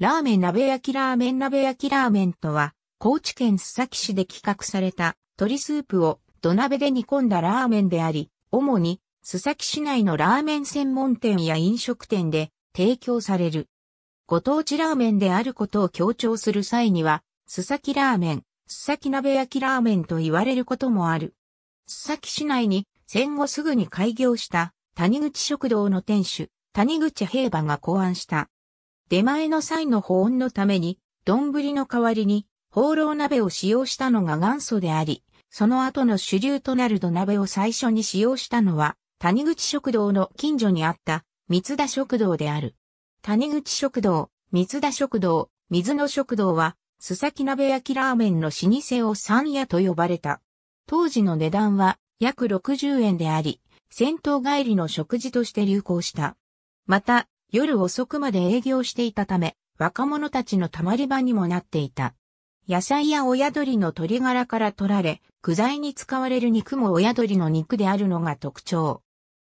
ラーメン鍋焼きラーメン鍋焼きラーメンとは、高知県須崎市で企画された鶏スープを土鍋で煮込んだラーメンであり、主に須崎市内のラーメン専門店や飲食店で提供される。ご当地ラーメンであることを強調する際には、須崎ラーメン、須崎鍋焼きラーメンと言われることもある。須崎市内に戦後すぐに開業した谷口食堂の店主、谷口平馬が考案した出前の際の保温のために、丼の代わりに、放浪鍋を使用したのが元祖であり、その後の主流となる土鍋を最初に使用したのは、谷口食堂の近所にあった、三田食堂である。谷口食堂、三田食堂、水野食堂は、須崎鍋焼きラーメンの老舗を三屋と呼ばれた。当時の値段は約60円であり、戦闘帰りの食事として流行した。また、夜遅くまで営業していたため、若者たちの溜まり場にもなっていた。野菜や親鳥の鶏ガラから取られ、具材に使われる肉も親鳥の肉であるのが特徴。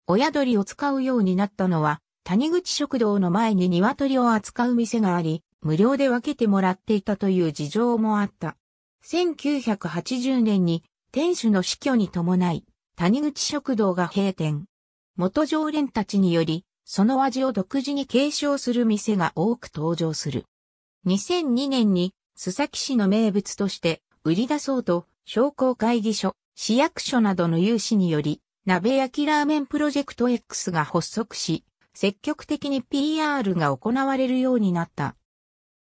親鳥を使うようになったのは、谷口食堂の前に鶏を扱う店があり、無料で分けてもらっていたという事情もあった。1980年に店主の死去に伴い、谷口食堂が閉店。元常連たちにより、その味を独自に継承する店が多く登場する。2002年に、須崎市の名物として、売り出そうと、商工会議所、市役所などの有志により、鍋焼きラーメンプロジェクト X が発足し、積極的に PR が行われるようになった。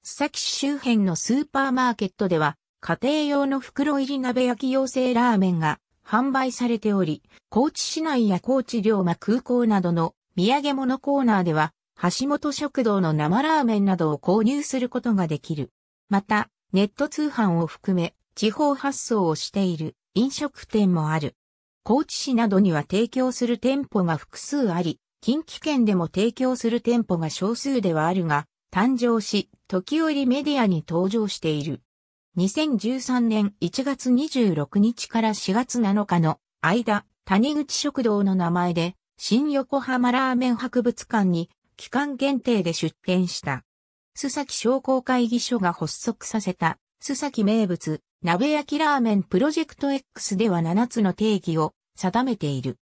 須崎市周辺のスーパーマーケットでは、家庭用の袋入り鍋焼き用製ラーメンが販売されており、高知市内や高知龍馬空港などの土産物コーナーでは、橋本食堂の生ラーメンなどを購入することができる。また、ネット通販を含め、地方発送をしている飲食店もある。高知市などには提供する店舗が複数あり、近畿圏でも提供する店舗が少数ではあるが、誕生し、時折メディアに登場している。2013年1月26日から4月7日の間、谷口食堂の名前で新横浜ラーメン博物館に期間限定で出展した。須崎商工会議所が発足させた須崎名物鍋焼きラーメンプロジェクト X では7つの定義を定めている。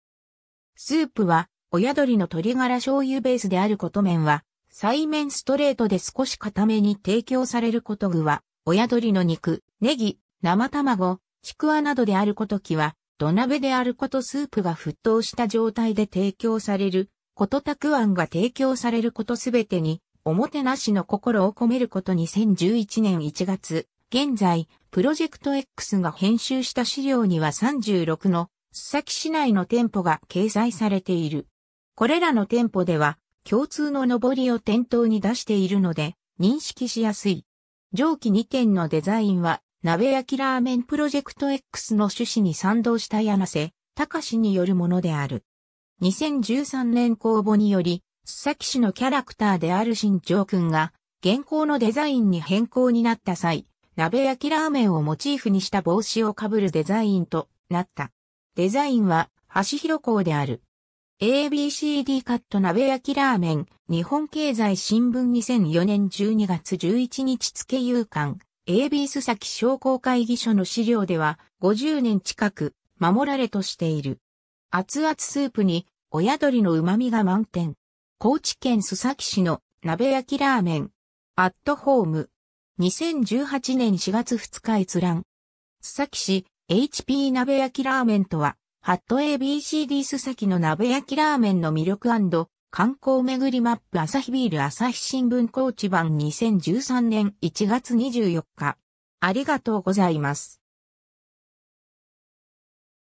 スープは親鳥の鶏ガラ醤油ベースであること麺は、細麺ストレートで少し固めに提供されること具は、親鳥の肉、ネギ、生卵、ちくわなどであることきは、土鍋であることスープが沸騰した状態で提供される、ことたくあんが提供されることすべてに、おもてなしの心を込めること2011年1月、現在、プロジェクト X が編集した資料には36の、須崎市内の店舗が掲載されている。これらの店舗では、共通の上りを店頭に出しているので、認識しやすい。上記2点のデザインは鍋焼きラーメンプロジェクト X の趣旨に賛同した柳瀬隆によるものである。2013年公募により、須崎市のキャラクターである新城くんが、現行のデザインに変更になった際、鍋焼きラーメンをモチーフにした帽子をかぶるデザインとなった。デザインは、橋広港である。ABCD カット鍋焼きラーメン、日本経済新聞2004年12月11日付夕刊、AB 須崎商工会議所の資料では50年近く守られとしている。熱々スープに親鳥の旨味が満点。高知県須崎市の鍋焼きラーメン。アットホーム。2018年4月2日閲覧。須崎市 HP 鍋焼きラーメンとは、ハット ABCD 須崎の鍋焼きラーメンの魅力観光巡りマップ朝日ビール朝日新聞高知版2013年1月24日。ありがとうございます。